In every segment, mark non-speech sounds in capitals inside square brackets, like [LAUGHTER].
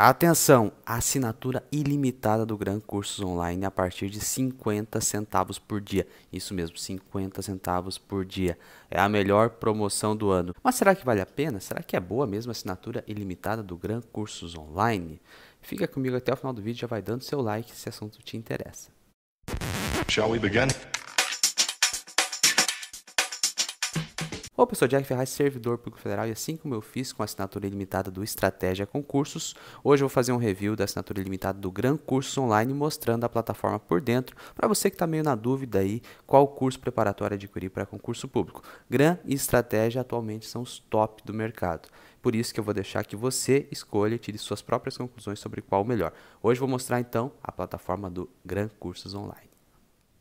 Atenção, assinatura ilimitada do Gran Cursos Online a partir de 50 centavos por dia. Isso mesmo, 50 centavos por dia. É a melhor promoção do ano. Mas será que vale a pena? Será que é boa mesmo a assinatura ilimitada do Gran Cursos Online? Fica comigo até o final do vídeo, já vai dando seu like se o assunto te interessa. Shall we begin? Olá pessoal, Jack Ferraz, servidor público federal, e assim como eu fiz com a assinatura ilimitada do Estratégia Concursos, hoje eu vou fazer um review da assinatura ilimitada do Gran Cursos Online, mostrando a plataforma por dentro, para você que está meio na dúvida aí qual curso preparatório adquirir para concurso público. Gran e Estratégia atualmente são os top do mercado. Por isso que eu vou deixar que você escolha e tire suas próprias conclusões sobre qual o melhor. Hoje eu vou mostrar então a plataforma do Gran Cursos Online.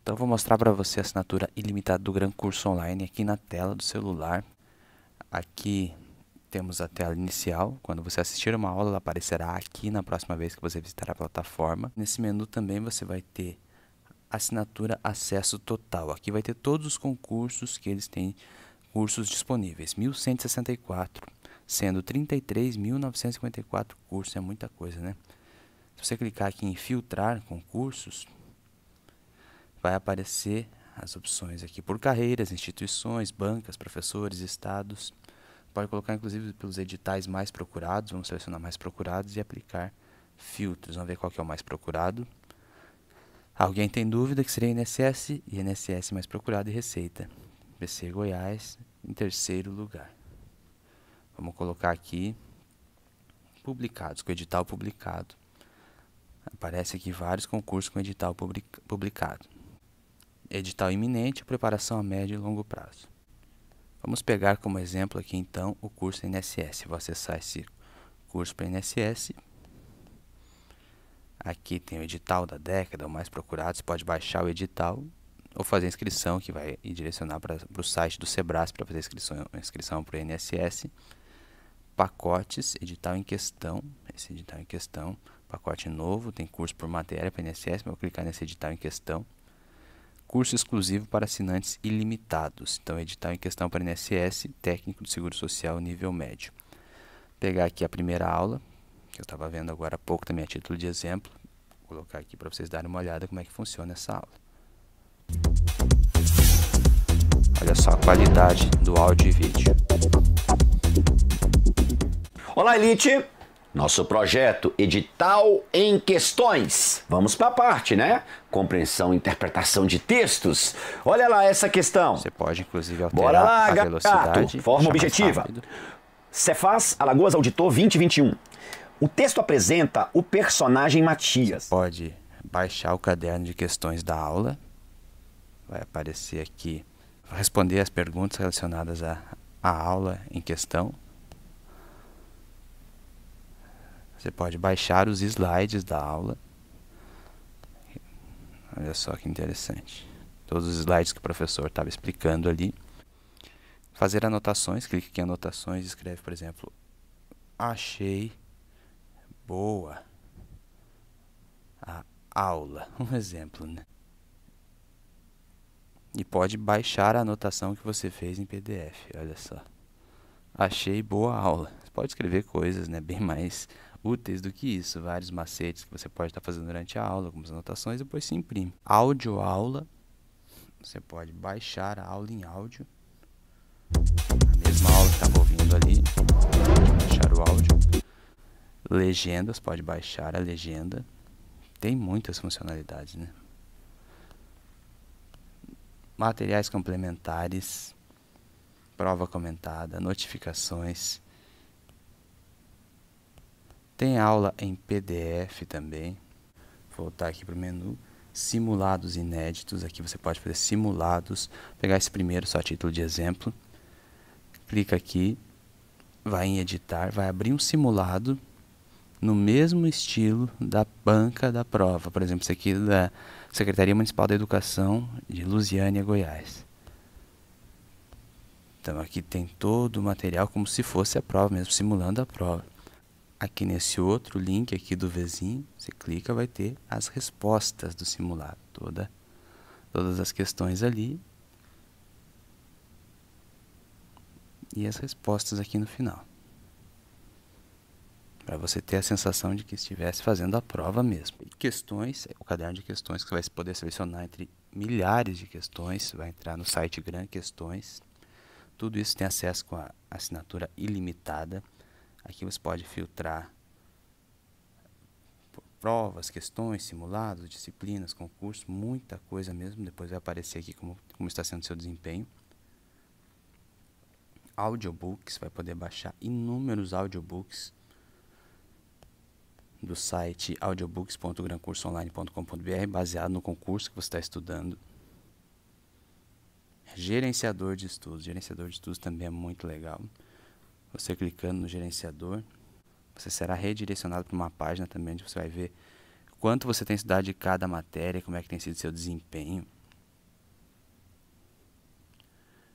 Então eu vou mostrar para você a assinatura ilimitada do Gran Curso Online aqui na tela do celular. Aqui temos a tela inicial, quando você assistir uma aula ela aparecerá aqui na próxima vez que você visitar a plataforma. Nesse menu também você vai ter assinatura acesso total. Aqui vai ter todos os concursos que eles têm cursos disponíveis, 1164, sendo 33.954 cursos, é muita coisa, né? Se você clicar aqui em filtrar concursos, vai aparecer as opções aqui por carreiras, instituições, bancas, professores, estados. Pode colocar inclusive pelos editais mais procurados, vamos selecionar mais procurados e aplicar filtros. Vamos ver qual que é o mais procurado. Alguém tem dúvida que seria INSS, INSS mais procurado e Receita. BC Goiás em terceiro lugar. Vamos colocar aqui publicados, com edital publicado. Aparece aqui vários concursos com edital publicado edital iminente, preparação a médio e longo prazo. Vamos pegar como exemplo aqui então o curso INSS. Vou acessar esse curso para INSS. Aqui tem o edital da década, o mais procurado. Você pode baixar o edital ou fazer inscrição, que vai direcionar para o site do Sebrae para fazer inscrição, inscrição para o INSS. Pacotes, edital em questão. Esse edital em questão, pacote novo, tem curso por matéria para INSS. Vou clicar nesse edital em questão curso exclusivo para assinantes ilimitados. Então, edital em questão para INSS, técnico de seguro social nível médio. Pegar aqui a primeira aula, que eu estava vendo agora há pouco também a é título de exemplo. Vou colocar aqui para vocês darem uma olhada como é que funciona essa aula. Olha só a qualidade do áudio e vídeo. Olá, Elite! Nosso projeto Edital em Questões. Vamos para a parte, né? Compreensão e interpretação de textos. Olha lá essa questão. Você pode, inclusive, alterar Bora lá, a gato. velocidade. Forma objetiva. Cefaz, Alagoas Auditor 2021. O texto apresenta o personagem Matias. Você pode baixar o caderno de questões da aula. Vai aparecer aqui. Responder as perguntas relacionadas à, à aula em questão. Você pode baixar os slides da aula. Olha só que interessante. Todos os slides que o professor estava explicando ali. Fazer anotações, clique aqui em anotações e escreve, por exemplo, achei boa a aula. [LAUGHS] Um exemplo, né? E pode baixar a anotação que você fez em PDF, olha só. Achei boa aula. Você pode escrever coisas, né, bem mais úteis do que isso. Vários macetes que você pode estar fazendo durante a aula, algumas anotações, depois se imprime. Áudio aula. Você pode baixar a aula em áudio. A mesma aula que estava ouvindo ali. Baixar o áudio. Legendas, pode baixar a legenda. Tem muitas funcionalidades, né? Materiais complementares, prova comentada, notificações tem aula em PDF também. Vou voltar aqui para o menu. Simulados inéditos. Aqui você pode fazer simulados. Vou pegar esse primeiro só título de exemplo. Clica aqui. Vai em editar. Vai abrir um simulado no mesmo estilo da banca da prova. Por exemplo, esse aqui é da Secretaria Municipal da Educação de Lusiânia, Goiás. Então aqui tem todo o material como se fosse a prova mesmo, simulando a prova. Aqui nesse outro link aqui do vizinho, você clica, vai ter as respostas do simulado, toda, todas as questões ali e as respostas aqui no final. Para você ter a sensação de que estivesse fazendo a prova mesmo. E questões, é o caderno de questões que você vai poder selecionar entre milhares de questões, vai entrar no site Gran Questões. Tudo isso tem acesso com a assinatura ilimitada. Aqui você pode filtrar provas, questões, simulados, disciplinas, concursos, muita coisa mesmo. Depois vai aparecer aqui como, como está sendo seu desempenho. Audiobooks, vai poder baixar inúmeros audiobooks do site audiobooks.grancursoonline.com.br, baseado no concurso que você está estudando. Gerenciador de estudos. Gerenciador de estudos também é muito legal. Você clicando no gerenciador, você será redirecionado para uma página também onde você vai ver quanto você tem estudado de cada matéria, como é que tem sido seu desempenho.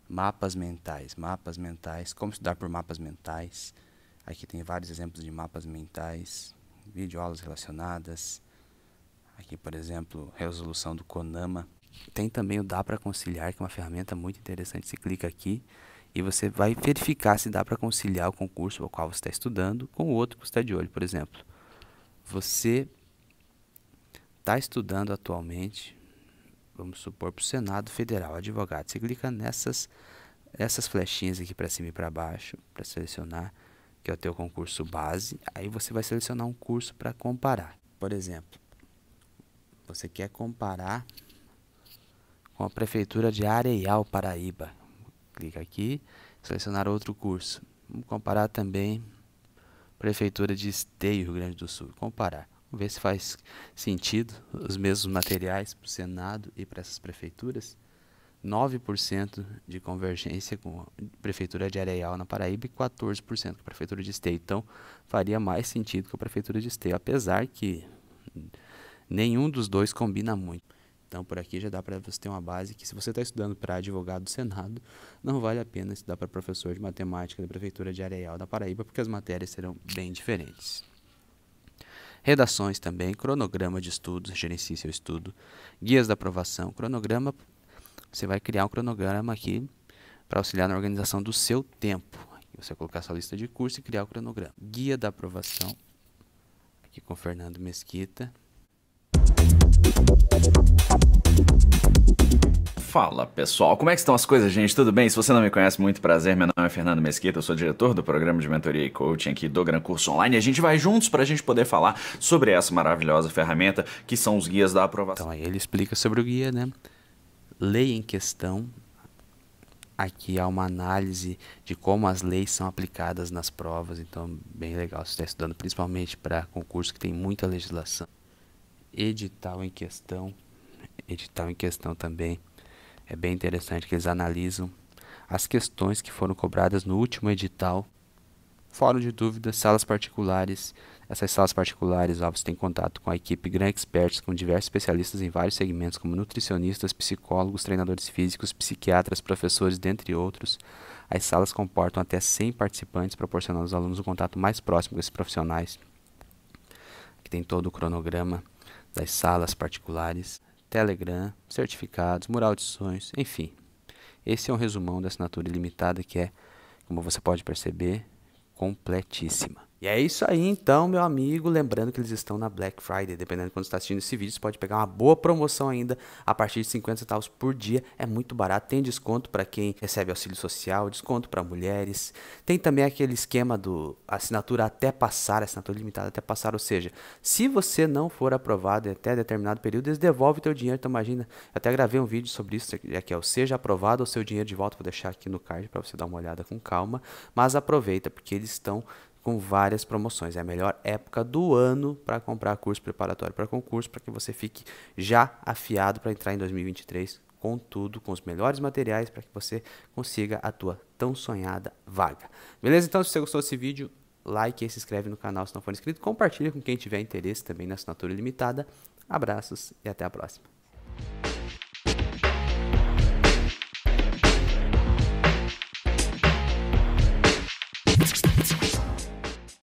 Mapas mentais, mapas mentais, como estudar por mapas mentais. Aqui tem vários exemplos de mapas mentais, videoaulas relacionadas. Aqui, por exemplo, resolução do Konama. Tem também o Dá para Conciliar, que é uma ferramenta muito interessante. Você clica aqui, e você vai verificar se dá para conciliar o concurso ao qual você está estudando com o outro que você está de olho. Por exemplo, você está estudando atualmente, vamos supor, para o Senado Federal, advogado. Você clica nessas essas flechinhas aqui para cima e para baixo para selecionar, que é o teu concurso base. Aí você vai selecionar um curso para comparar. Por exemplo, você quer comparar com a Prefeitura de Areal, Paraíba. Clica aqui, selecionar outro curso. Vamos comparar também Prefeitura de Esteio, Rio Grande do Sul. Comparar. Vamos ver se faz sentido os mesmos materiais para o Senado e para essas prefeituras. 9% de convergência com a Prefeitura de Areal na Paraíba e 14% com a Prefeitura de Esteio. Então, faria mais sentido com a Prefeitura de Esteio, apesar que nenhum dos dois combina muito. Então, por aqui já dá para você ter uma base que, se você está estudando para advogado do Senado, não vale a pena estudar para professor de matemática da Prefeitura de Areal da Paraíba, porque as matérias serão bem diferentes. Redações também, cronograma de estudos, gerencie seu estudo, guias da aprovação, cronograma. Você vai criar um cronograma aqui para auxiliar na organização do seu tempo. Você vai colocar sua lista de curso e criar o cronograma. Guia da aprovação, aqui com Fernando Mesquita. Fala pessoal, como é que estão as coisas, gente? Tudo bem? Se você não me conhece, muito prazer. Meu nome é Fernando Mesquita, eu sou diretor do programa de mentoria e coaching aqui do Gran Curso Online. E a gente vai juntos para a gente poder falar sobre essa maravilhosa ferramenta que são os guias da aprovação. Então aí ele explica sobre o guia, né? Lei em questão. Aqui há uma análise de como as leis são aplicadas nas provas, então bem legal se está estudando, principalmente para concurso que tem muita legislação. Edital em questão edital em questão também. É bem interessante que eles analisam as questões que foram cobradas no último edital. Fórum de dúvidas, salas particulares. Essas salas particulares, óbvio, tem contato com a equipe Gran Experts, com diversos especialistas em vários segmentos, como nutricionistas, psicólogos, treinadores físicos, psiquiatras, professores, dentre outros. As salas comportam até 100 participantes, proporcionando aos alunos um contato mais próximo com esses profissionais. Aqui tem todo o cronograma das salas particulares. Telegram, certificados, mural de sonhos, enfim. Esse é um resumão da assinatura ilimitada que é, como você pode perceber, completíssima. E é isso aí então, meu amigo. Lembrando que eles estão na Black Friday. Dependendo de quando você está assistindo esse vídeo, você pode pegar uma boa promoção ainda a partir de 50 centavos por dia. É muito barato. Tem desconto para quem recebe auxílio social, desconto para mulheres. Tem também aquele esquema do assinatura até passar, assinatura limitada até passar. Ou seja, se você não for aprovado até determinado período, eles devolvem teu dinheiro. Então imagina, eu até gravei um vídeo sobre isso, que é o seja aprovado ou seu dinheiro de volta. Vou deixar aqui no card para você dar uma olhada com calma. Mas aproveita, porque eles estão com várias promoções. É a melhor época do ano para comprar curso preparatório para concurso, para que você fique já afiado para entrar em 2023 com tudo, com os melhores materiais, para que você consiga a tua tão sonhada vaga. Beleza? Então, se você gostou desse vídeo, like e se inscreve no canal se não for inscrito. Compartilha com quem tiver interesse também na assinatura limitada. Abraços e até a próxima.